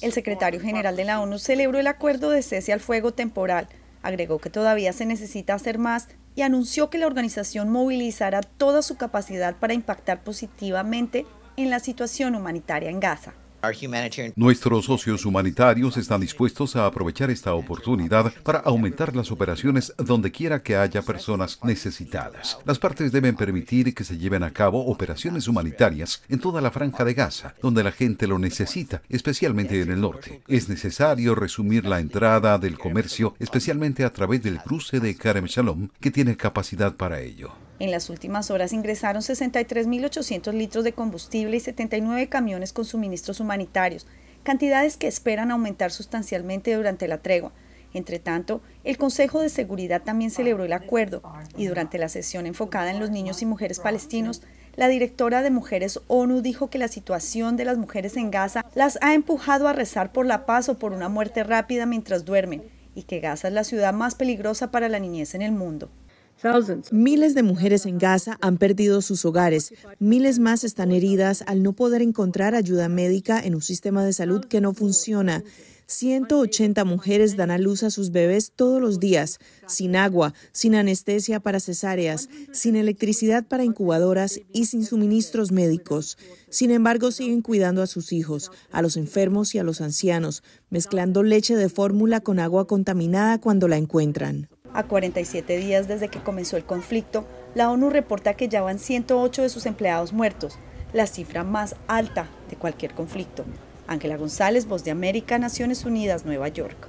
El secretario general de la ONU celebró el acuerdo de cese al fuego temporal, agregó que todavía se necesita hacer más y anunció que la organización movilizará toda su capacidad para impactar positivamente en la situación humanitaria en Gaza. Nuestros socios humanitarios están dispuestos a aprovechar esta oportunidad para aumentar las operaciones donde quiera que haya personas necesitadas. Las partes deben permitir que se lleven a cabo operaciones humanitarias en toda la franja de Gaza, donde la gente lo necesita, especialmente en el norte. Es necesario resumir la entrada del comercio, especialmente a través del cruce de Karem Shalom, que tiene capacidad para ello. En las últimas horas ingresaron 63.800 litros de combustible y 79 camiones con suministros humanitarios, cantidades que esperan aumentar sustancialmente durante la tregua. Entre tanto, el Consejo de Seguridad también celebró el acuerdo y durante la sesión enfocada en los niños y mujeres palestinos, la directora de Mujeres ONU dijo que la situación de las mujeres en Gaza las ha empujado a rezar por la paz o por una muerte rápida mientras duermen y que Gaza es la ciudad más peligrosa para la niñez en el mundo. Miles de mujeres en Gaza han perdido sus hogares, miles más están heridas al no poder encontrar ayuda médica en un sistema de salud que no funciona. 180 mujeres dan a luz a sus bebés todos los días, sin agua, sin anestesia para cesáreas, sin electricidad para incubadoras y sin suministros médicos. Sin embargo, siguen cuidando a sus hijos, a los enfermos y a los ancianos, mezclando leche de fórmula con agua contaminada cuando la encuentran. A 47 días desde que comenzó el conflicto, la ONU reporta que ya van 108 de sus empleados muertos, la cifra más alta de cualquier conflicto. Ángela González, Voz de América, Naciones Unidas, Nueva York.